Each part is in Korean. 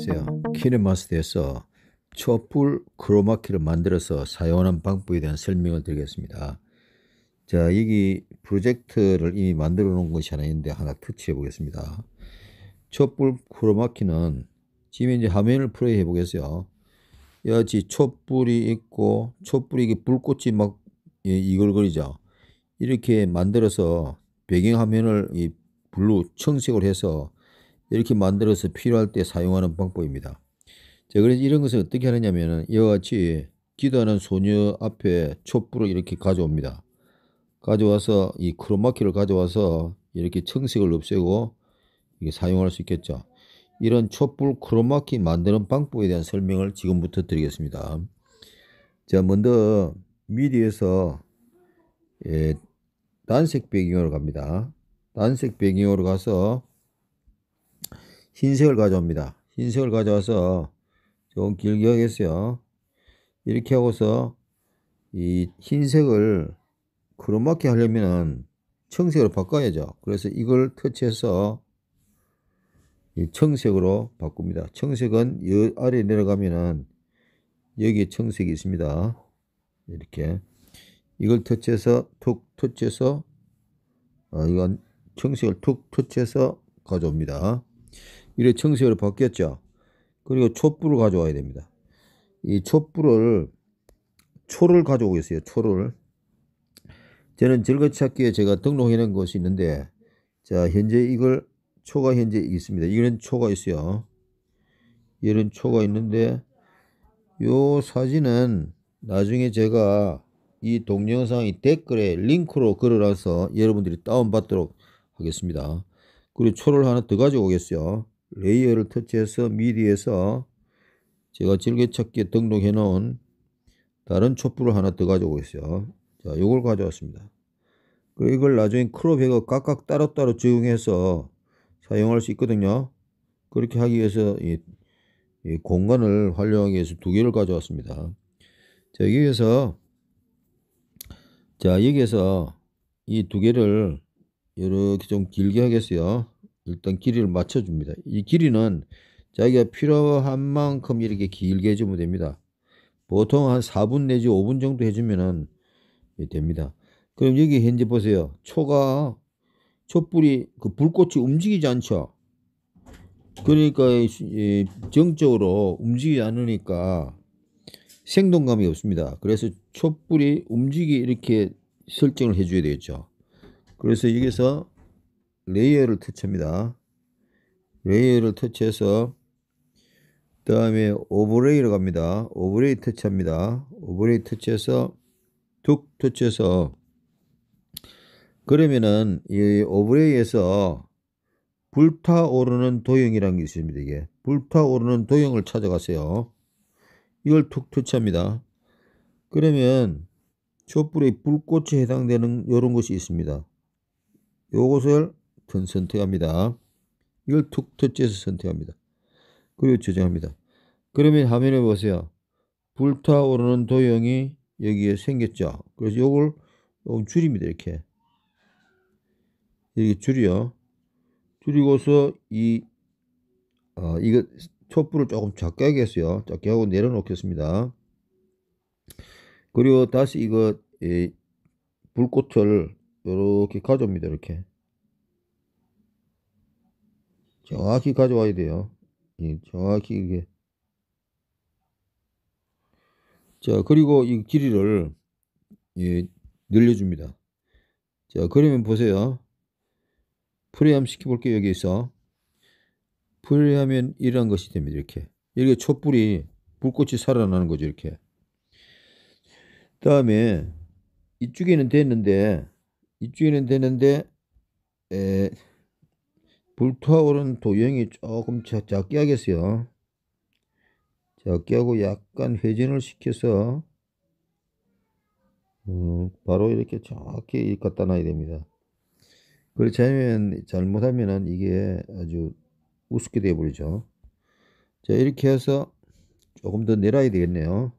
안녕하세요. 키네마스터에서 촛불 크로마키를 만들어서 사용하는 방법에 대한 설명을 드리겠습니다. 자, 여기 프로젝트를 이미 만들어 놓은 것이 하나 있는데 하나 터치해 보겠습니다. 촛불 크로마키는 지금 이제 화면을 플레이 해 보겠어요. 여지 촛불이 있고 촛불이 이게 불꽃이 막 예, 이글거리죠. 이렇게 만들어서 배경 화면을 이 블루 청색으로 해서 이렇게 만들어서 필요할 때 사용하는 방법입니다. 자, 그래서 이런 것을 어떻게 하느냐면 이와 같이 기도하는 소녀 앞에 촛불을 이렇게 가져옵니다. 가져와서 이 크로마키를 가져와서 이렇게 청색을 없애고 이게 사용할 수 있겠죠. 이런 촛불 크로마키 만드는 방법에 대한 설명을 지금부터 드리겠습니다. 자, 먼저 미디에서 예, 단색 배경으로 갑니다. 단색 배경으로 가서 흰색을 가져옵니다. 흰색을 가져와서 조금 길게 하겠어요. 이렇게 하고서 이 흰색을 크로마키 하려면은 청색으로 바꿔야죠. 그래서 이걸 터치해서 청색으로 바꿉니다. 청색은 여 아래 내려가면은 여기에 청색이 있습니다. 이렇게 이걸 터치해서 툭 터치해서 아, 이건 청색을 툭 터치해서 가져옵니다. 이래 청색으로 바뀌었죠. 그리고 촛불을 가져와야 됩니다. 이 촛불을 초를 가져오겠어요 초를. 저는 즐거찾기에 제가 등록해 놓은 것이 있는데 자 현재 이걸 초가 현재 있습니다. 이거는 초가 있어요. 얘는 초가 있는데 요 사진은 나중에 제가 이 동영상이 댓글에 링크로 걸어놔서 여러분들이 다운받도록 하겠습니다. 그리고 초를 하나 더 가져오겠어요. 레이어를 터치해서 미디에서 제가 즐겨찾기에 등록해 놓은 다른 촛불을 하나 더 가져오고 있어요. 자, 이걸 가져왔습니다. 그리고 이걸 나중에 크롭해가 각각 따로따로 적용해서 사용할 수 있거든요. 그렇게 하기 위해서 이, 이 공간을 활용하기 위해서 두 개를 가져왔습니다. 자, 여기에서 자, 여기에서 이 두 개를 이렇게 좀 길게 하겠어요. 일단 길이를 맞춰줍니다. 이 길이는 자기가 필요한 만큼 이렇게 길게 해주면 됩니다. 보통 한 4분 내지 5분 정도 해주면은 됩니다. 그럼 여기 현재 보세요. 초가 촛불이 그 불꽃이 움직이지 않죠. 그러니까 정적으로 움직이지 않으니까 생동감이 없습니다. 그래서 촛불이 움직이 이렇게 설정을 해줘야 되겠죠. 그래서 여기서 레이어를 터치합니다. 레이어를 터치해서 그 다음에 오버레이로 갑니다. 오버레이 터치합니다. 오버레이 터치해서 툭 터치해서 그러면은 이오버레이에서 불타오르는 도형이라는 게 있습니다. 이게 불타오르는 도형을 찾아가세요. 이걸 툭 터치합니다. 그러면 촛불의 불꽃에 해당되는 이런 것이 있습니다. 요것을 버튼 선택합니다. 이걸 툭 터치해서 선택합니다. 그리고 저장합니다. 그러면 화면에 보세요. 불타오르는 도형이 여기에 생겼죠. 그래서 이걸 어, 줄입니다. 이렇게. 이렇게 줄이요. 줄이고서 이, 어, 이거 촛불을 조금 작게 하겠어요. 작게 하고 내려놓겠습니다. 그리고 다시 이거 예, 불꽃을 이렇게 가져옵니다. 이렇게. 정확히 가져와야 돼요. 예, 정확히 이게. 자, 그리고 이 길이를 예, 늘려줍니다. 자, 그러면 보세요. 프레함 시켜볼게요, 여기서. 프레하면 이란 것이 됩니다, 이렇게. 이렇게 촛불이, 불꽃이 살아나는 거죠, 이렇게. 다음에, 이쪽에는 됐는데, 이쪽에는 됐는데, 에, 불타오른 도형이 조금 작게 하겠어요. 작게 하고 약간 회전을 시켜서 어, 바로 이렇게 작게 갖다 놔야 됩니다. 그렇지 않으면 잘못하면 이게 아주 우습게 되어버리죠. 자 이렇게 해서 조금 더 내려야 되겠네요.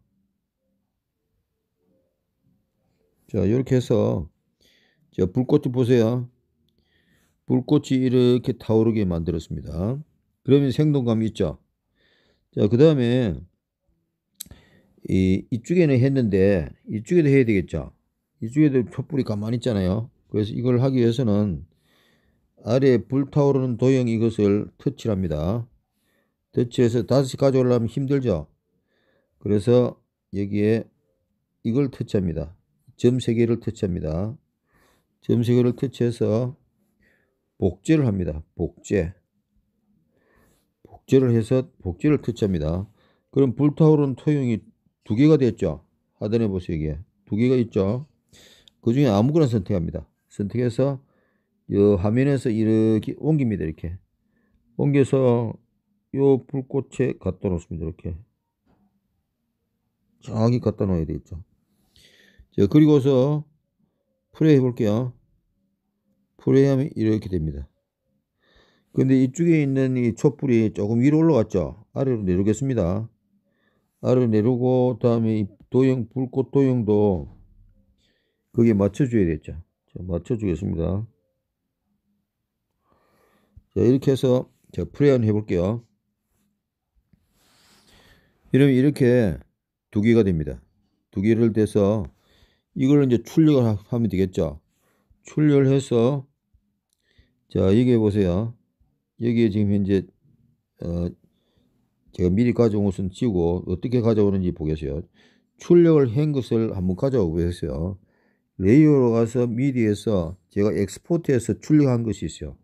자 이렇게 해서 자 불꽃을 보세요. 불꽃이 이렇게 타오르게 만들었습니다. 그러면 생동감이 있죠. 자, 그 다음에 이, 이쪽에는 했는데 이쪽에도 해야 되겠죠. 이쪽에도 촛불이 가만히 있잖아요. 그래서 이걸 하기 위해서는 아래 불타오르는 도형 이것을 터치합니다. 터치해서 다시 가져오려면 힘들죠. 그래서 여기에 이걸 터치합니다. 점 3개를 터치합니다. 점 3개를 터치해서 복제를 합니다. 복제. 복제를 해서 복제를 투자합니다 그럼 불타오른 토용이 두 개가 됐죠. 하단에 보세요. 이게 두 개가 있죠. 그 중에 아무거나 선택합니다. 선택해서 이 화면에서 이렇게 옮깁니다. 이렇게 옮겨서 요 불꽃에 갖다 놓습니다. 이렇게 저기 갖다 놓아야 되겠죠. 자, 그리고서 플레이 해볼게요. 프레임이 이렇게 됩니다. 근데 이쪽에 있는 이 촛불이 조금 위로 올라갔죠. 아래로 내려오겠습니다. 아래로 내려오고 다음에 이 도형 불꽃 도형도 거기에 맞춰줘야 되겠죠. 자, 맞춰주겠습니다. 자, 이렇게 해서 제가 프레임 해볼게요. 이러면 이렇게 두 개가 됩니다. 두 개를 대서 이걸 이제 출력을 하면 되겠죠. 출력을 해서 자, 여기 보세요. 여기에 지금 현재, 어, 제가 미리 가져온 것은 지고 어떻게 가져오는지 보겠어요. 출력을 한 것을 한번 가져오 보겠어요. 레이어로 가서 미디에서 제가 엑스포트해서 출력한 것이 있어요.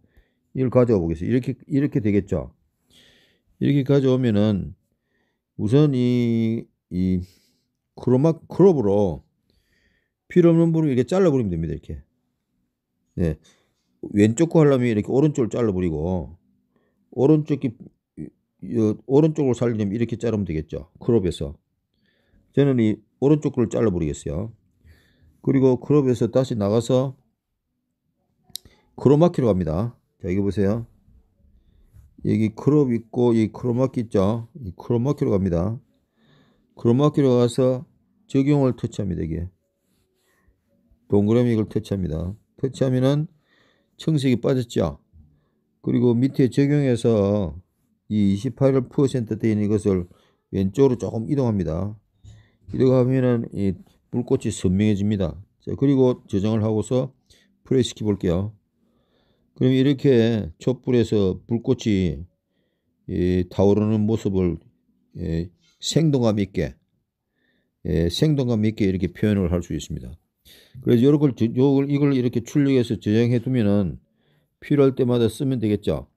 이걸 가져와 보겠어요. 이렇게, 이렇게 되겠죠. 이렇게 가져오면은 우선 이, 이 크로마, 크롭으로 필요없는 부분 이렇게 잘라버리면 됩니다. 이렇게. 네. 왼쪽 거 하려면 이렇게 오른쪽을 잘라버리고 오른쪽이 오른쪽을 살리려면 이렇게 자르면 되겠죠. 크롭에서 저는 이 오른쪽 거 잘라버리겠어요. 그리고 크롭에서 다시 나가서 크로마키로 갑니다. 자 여기 보세요. 여기 크롭 있고 이 크로마키 있죠. 이 크로마키로 갑니다. 크로마키로 가서 적용을 터치합니다. 이게 동그라미 이걸 터치합니다. 터치하면은 청색이 빠졌죠. 그리고 밑에 적용해서 이 28%대 인는 것을 왼쪽으로 조금 이동합니다. 이동 하면은 이불꽃이 선명해집니다. 자, 그리고 저장을 하고서 플레이 시켜 볼게요. 그럼 이렇게 촛불에서 불꽃이 예, 타오르는 모습을 예, 생동감 있게 예, 생동감 있게 이렇게 표현을 할 수 있습니다. 그래서 요걸, 요걸, 이걸 이렇게 출력해서 저장해 두면은 필요할 때마다 쓰면 되겠죠.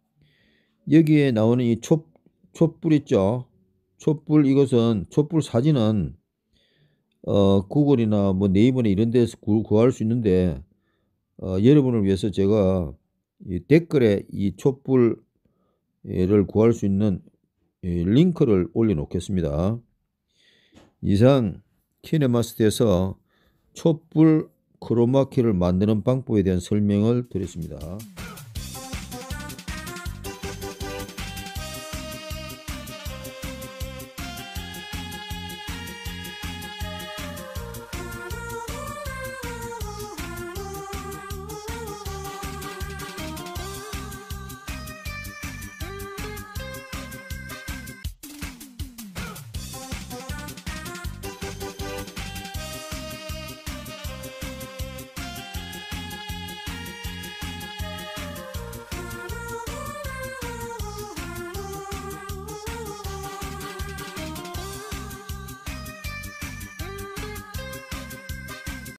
여기에 나오는 이 촛, 촛불 있죠. 촛불 이것은 촛불 사진은 어, 구글이나 뭐 네이버나 이런 데서 구, 구할 수 있는데 어, 여러분을 위해서 제가 이 댓글에 이 촛불을 구할 수 있는 링크를 올려 놓겠습니다. 이상 키네마스터에서 촛불 크로마키를 만드는 방법에 대한 설명을 드렸습니다.